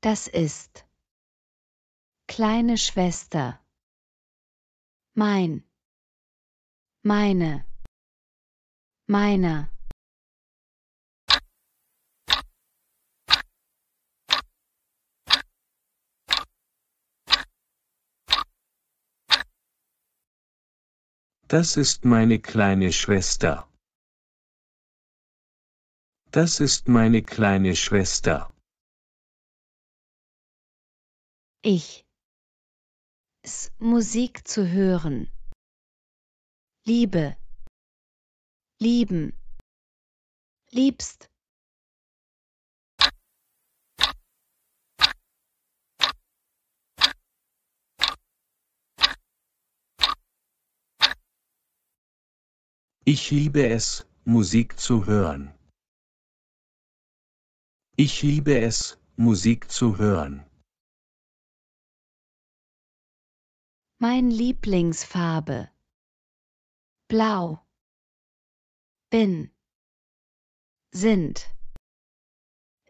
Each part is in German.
Das ist. Kleine Schwester. Mein. Meine. Meiner. Das ist meine kleine Schwester. Das ist meine kleine Schwester ich s Musik zu hören. Liebe, lieben, liebst. Ich liebe es, Musik zu hören. Ich liebe es, Musik zu hören. Mein Lieblingsfarbe. Blau. Bin. Sind.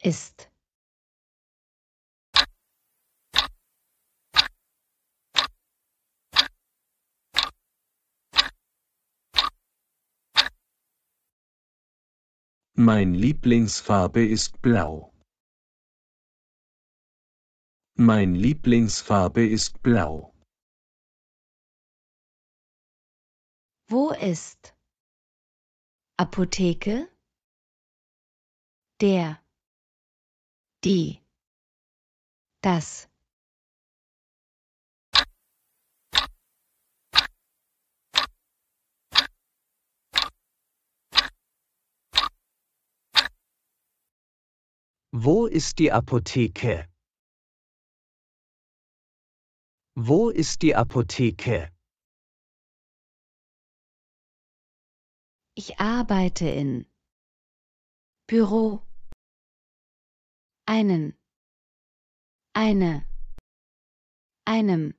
Ist. Mein Lieblingsfarbe ist blau. Mein Lieblingsfarbe ist blau. Wo ist? Apotheke? Der. Die. Das. Wo ist die Apotheke? Wo ist die Apotheke? Ich arbeite in Büro einen eine einem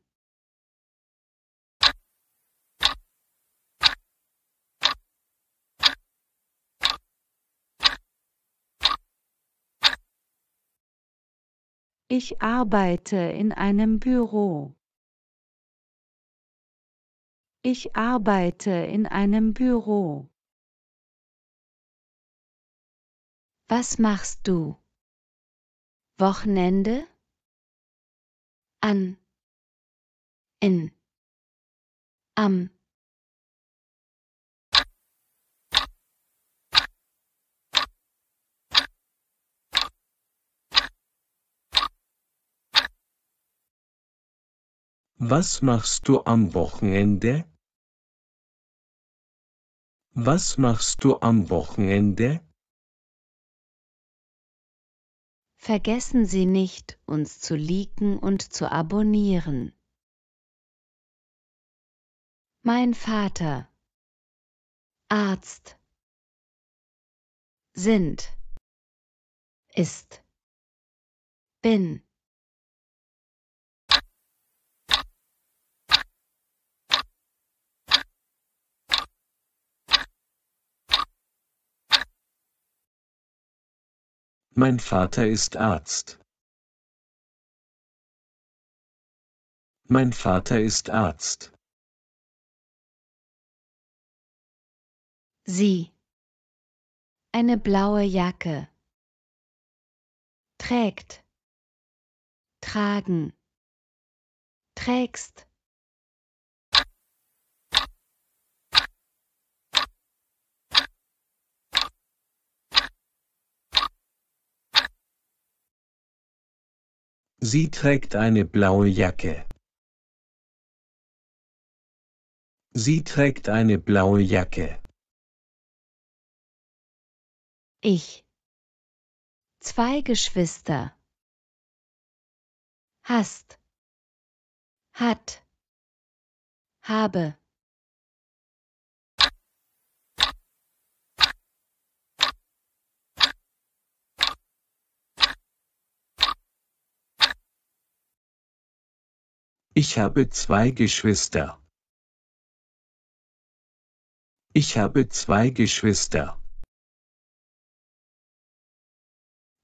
Ich arbeite in einem Büro. Ich arbeite in einem Büro. Was machst du? Wochenende? An. In. Am. Was machst du am Wochenende? Was machst du am Wochenende? Vergessen Sie nicht, uns zu liken und zu abonnieren. Mein Vater Arzt sind ist bin Mein Vater ist Arzt. Mein Vater ist Arzt. Sie. Eine blaue Jacke. Trägt. Tragen. Trägst. Sie trägt eine blaue Jacke. Sie trägt eine blaue Jacke. Ich. Zwei Geschwister. Hast. Hat. Habe. Ich habe zwei Geschwister. Ich habe zwei Geschwister.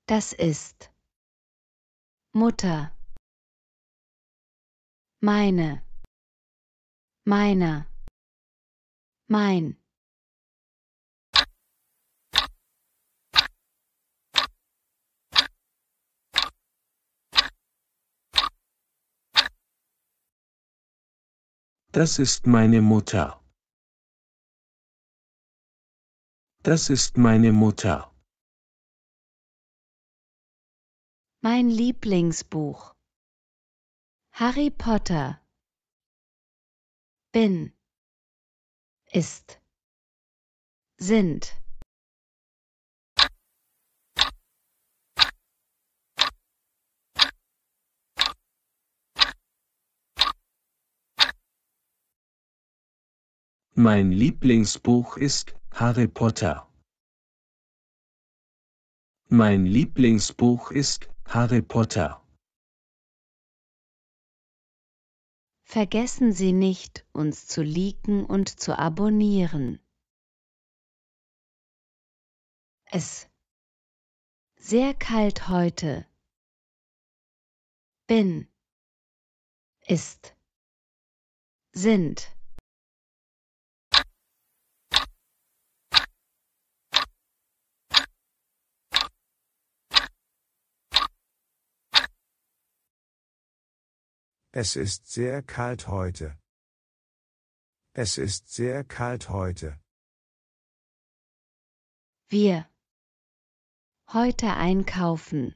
Das ist Mutter. Meine. Meiner. Mein. Das ist meine Mutter. Das ist meine Mutter. Mein Lieblingsbuch. Harry Potter. Bin. Ist. Sind. Mein Lieblingsbuch ist Harry Potter. Mein Lieblingsbuch ist Harry Potter. Vergessen Sie nicht, uns zu liken und zu abonnieren. Es sehr kalt heute. Bin ist sind Es ist sehr kalt heute. Es ist sehr kalt heute. Wir. Heute einkaufen.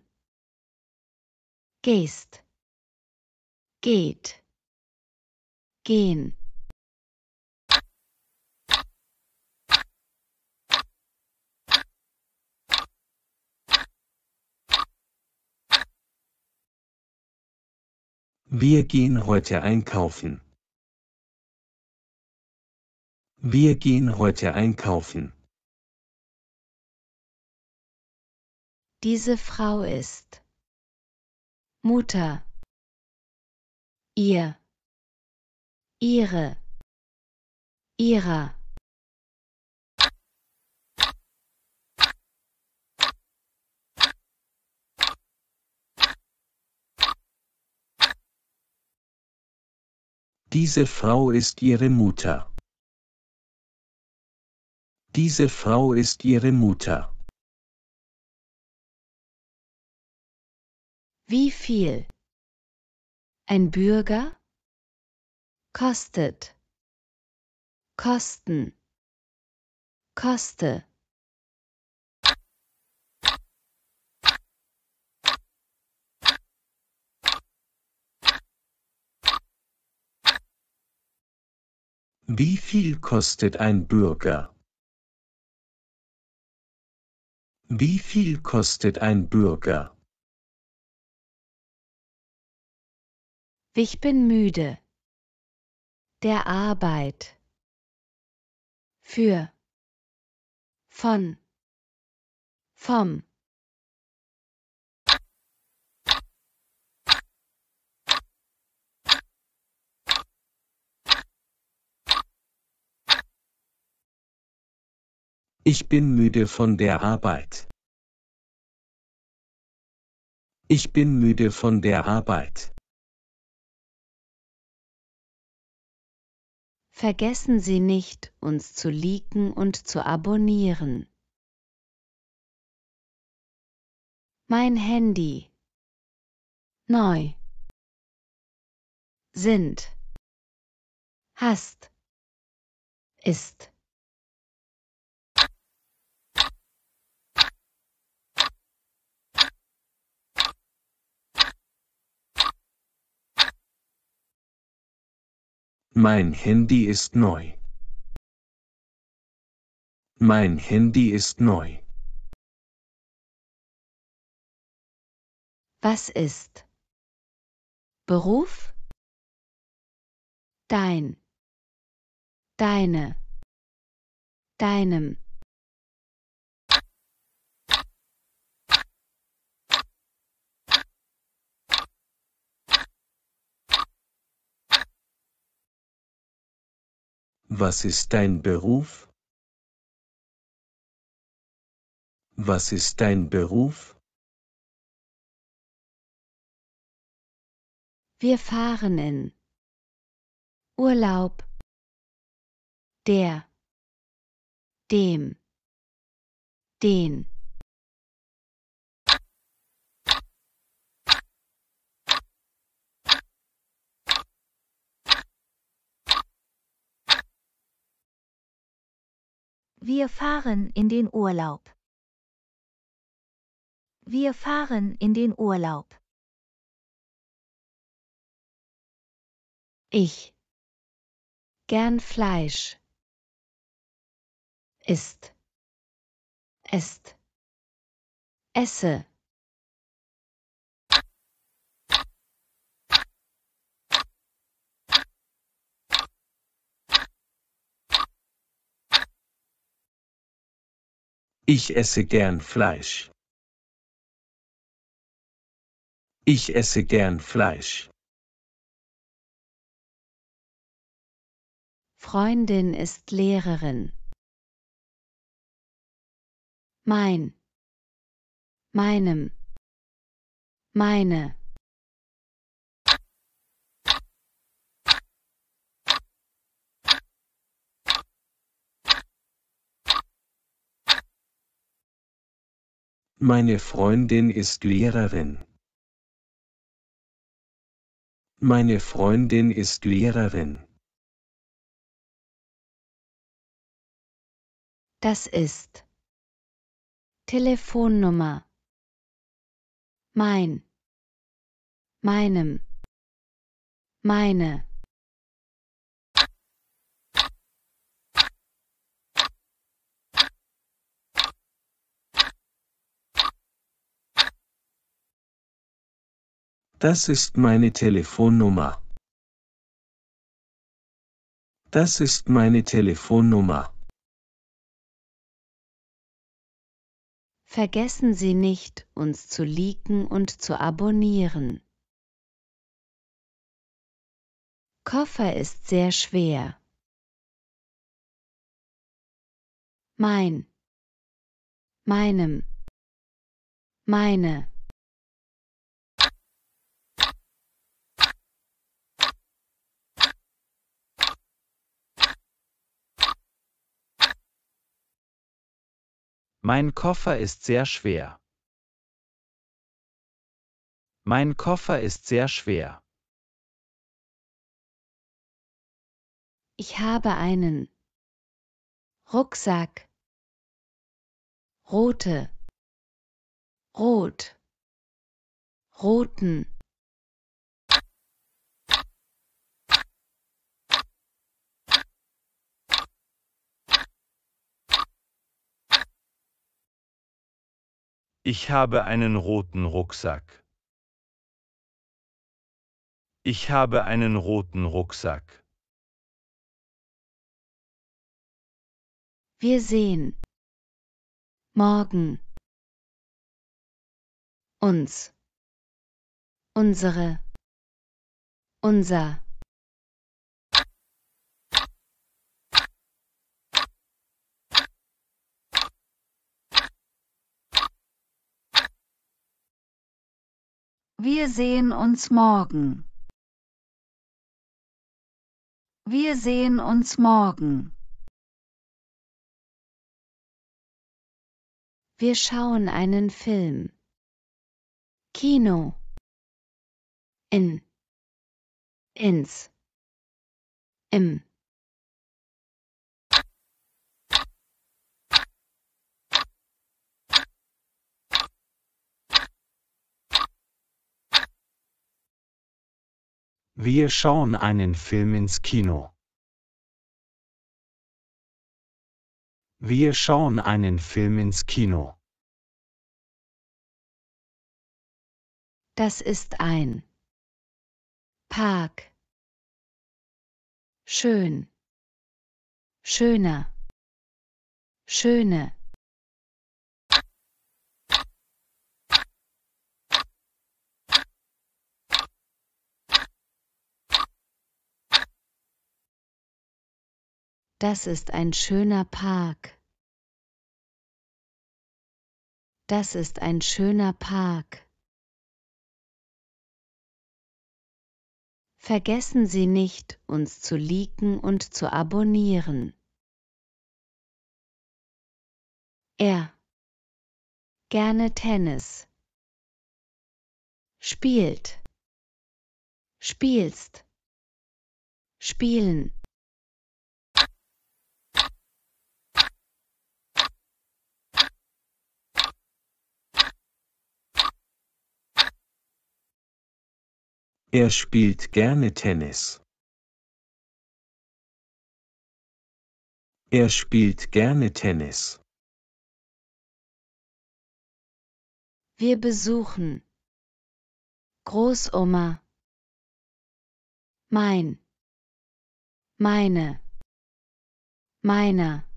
Gehst. Geht. Gehen. Wir gehen heute einkaufen. Wir gehen heute einkaufen. Diese Frau ist Mutter. Ihr. Ihre. Ihrer. Diese Frau ist ihre Mutter. Diese Frau ist ihre Mutter. Wie viel? Ein Bürger? Kostet. Kosten. Koste. Wie viel kostet ein Bürger? Wie viel kostet ein Bürger? Ich bin müde. Der Arbeit. Für. Von. Vom. Ich bin müde von der Arbeit. Ich bin müde von der Arbeit. Vergessen Sie nicht, uns zu liken und zu abonnieren. Mein Handy. Neu. Sind. Hast. Ist. Mein Handy ist neu. Mein Handy ist neu. Was ist? Beruf? Dein. Deine. Deinem. Was ist dein Beruf? Was ist dein Beruf? Wir fahren in Urlaub. Der, dem, den. Wir fahren in den Urlaub. Wir fahren in den Urlaub. Ich. Gern Fleisch. Ist. Ist. Esse. Ich esse gern Fleisch. Ich esse gern Fleisch. Freundin ist Lehrerin. Mein. Meinem. Meine. Meine Freundin ist Lehrerin. Meine Freundin ist Lehrerin. Das ist Telefonnummer. Mein. Meinem. Meine. Das ist meine Telefonnummer. Das ist meine Telefonnummer. Vergessen Sie nicht, uns zu liken und zu abonnieren. Koffer ist sehr schwer. Mein. Meinem. Meine. Mein Koffer ist sehr schwer. Mein Koffer ist sehr schwer. Ich habe einen Rucksack. Rote. Rot. Roten. Ich habe einen roten Rucksack. Ich habe einen roten Rucksack. Wir sehen. Morgen. Uns. Unsere. Unser. Wir sehen uns morgen. Wir sehen uns morgen. Wir schauen einen Film. Kino. In. Ins. Im. Wir schauen einen Film ins Kino. Wir schauen einen Film ins Kino. Das ist ein Park. Schön. Schöner. Schöne. Das ist ein schöner Park. Das ist ein schöner Park. Vergessen Sie nicht, uns zu liken und zu abonnieren. Er gerne Tennis spielt spielst spielen Er spielt gerne Tennis. Er spielt gerne Tennis. Wir besuchen Großoma mein meine meiner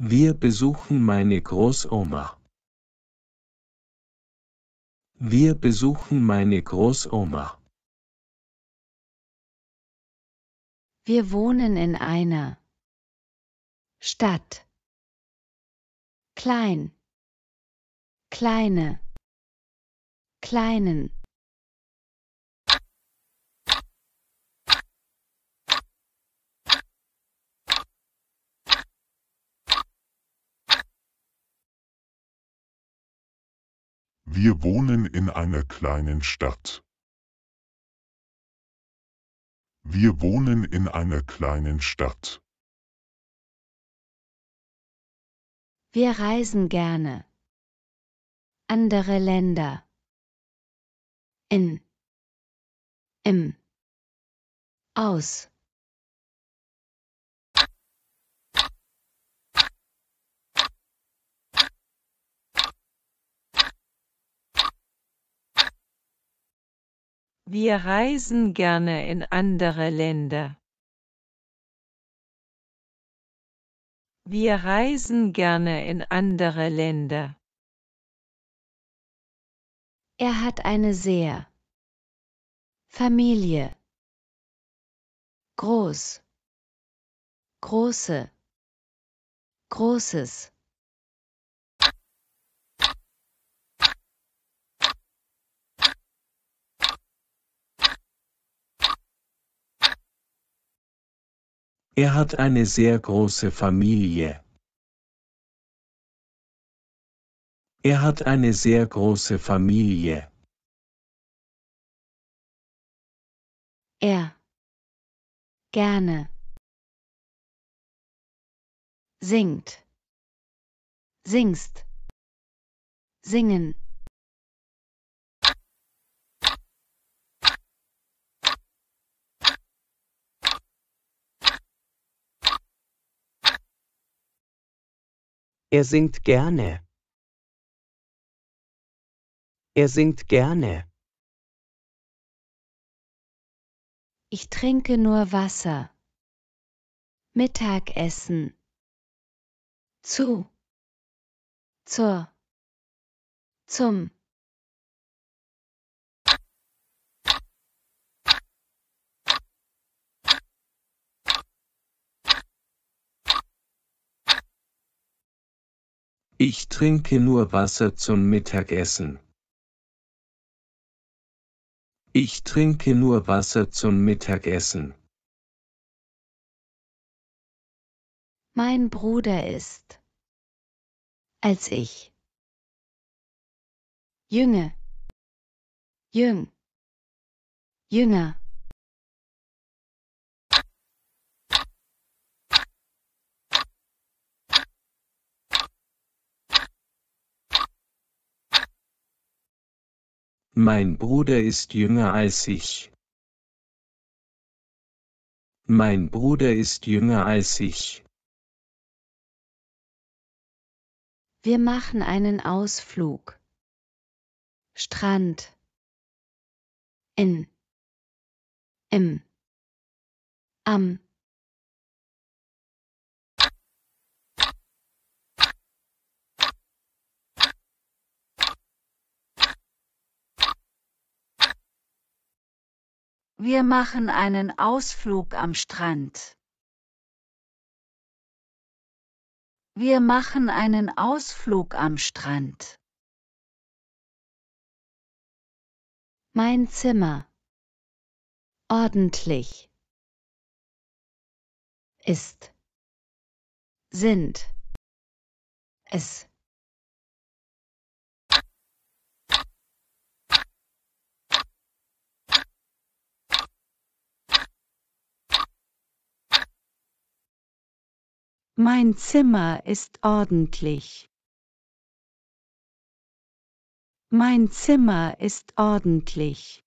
Wir besuchen meine Großoma. Wir besuchen meine Großoma. Wir wohnen in einer Stadt. Klein. Kleine. Kleinen. Wir wohnen in einer kleinen Stadt. Wir wohnen in einer kleinen Stadt. Wir reisen gerne. Andere Länder. In. Im. Aus. Wir reisen gerne in andere Länder. Wir reisen gerne in andere Länder. Er hat eine sehr Familie groß große großes Er hat eine sehr große Familie. Er hat eine sehr große Familie. Er. Gerne. Singt. Singst. Singen. Er singt gerne. Er singt gerne. Ich trinke nur Wasser. Mittagessen. Zu. Zur. Zum. Ich trinke nur Wasser zum Mittagessen. Ich trinke nur Wasser zum Mittagessen. Mein Bruder ist. Als ich. Jünger, Jüng. Jünger. Mein Bruder ist jünger als ich. Mein Bruder ist jünger als ich. Wir machen einen Ausflug. Strand. In. Im. Am. Wir machen einen Ausflug am Strand. Wir machen einen Ausflug am Strand. Mein Zimmer. Ordentlich. Ist. Sind. Es. Mein Zimmer ist ordentlich. Mein Zimmer ist ordentlich.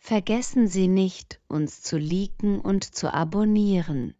Vergessen Sie nicht, uns zu liken und zu abonnieren.